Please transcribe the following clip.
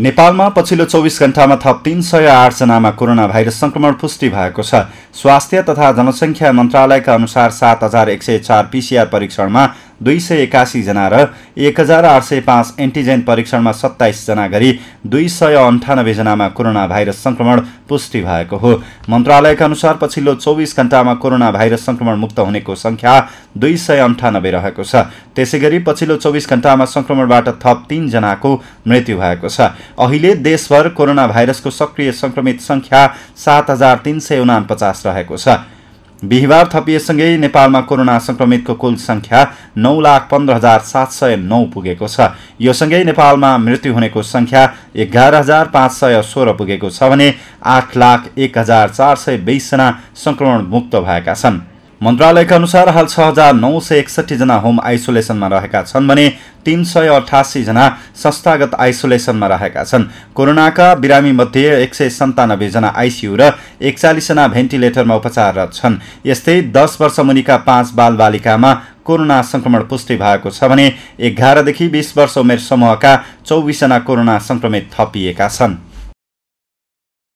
नेपालमा पछिल्लो चौबिस घण्टामा थप तीन सय आठजनामा कोरोना भाइरस संक्रमण पुष्टि भएको छ स्वास्थ्य तथा जनसङ्ख्या मन्त्रालयका अनुसार सात हजार एक सय चार पिसिआर परीक्षणमा दुई सय एकासीजना र एक हजार आठ सय पाँच एन्टिजेन परीक्षणमा सत्ताइसजना गरी दुई सय अन्ठानब्बेजनामा कोरोना भाइरस संक्रमण पुष्टि भएको हो मन्त्रालयका अनुसार पछिल्लो चौबिस घण्टामा कोरोना भाइरस संक्रमण मुक्त हुनेको संख्या दुई सय अन्ठानब्बे रहेको छ त्यसै गरी पछिल्लो चौबिस घण्टामा संक्रमणबाट थप तीनजनाको मृत्यु भएको छ अहिले देशभर कोरोना भाइरसको सक्रिय संक्रमित संख्या सात हजार तीन सय पचास रहेको छ बिहिबार थपिएसँगै नेपालमा कोरोना संक्रमितको कुल संख्या नौ लाख पन्ध्र हजार सात सय नौ पुगेको छ यो सँगै नेपालमा मृत्यु हुनेको संख्या एघार हजार पाँच सय सोह्र पुगेको छ भने आठ लाख एक हजार चार सय बिसजना सङ्क्रमण मुक्त भएका छन् मन्त्रालयका अनुसार हाल छ हजार नौ सय एकसठीजना होम आइसोलेसनमा रहेका छन् भने तीन सय अठासीजना संस्थागत आइसोलेसनमा रहेका छन् कोरोनाका बिरामी मध्ये एक सय सन्तानब्बेजना आइसियु र एकचालिसजना भेन्टिलेटरमा उपचाररत छन् यस्तै दस वर्ष मुनिका पाँच बालबालिकामा कोरोना संक्रमण पुष्टि भएको छ भने एघारदेखि बिस वर्ष उमेर समूहका चौबिसजना कोरोना संक्रमित थपिएका छन्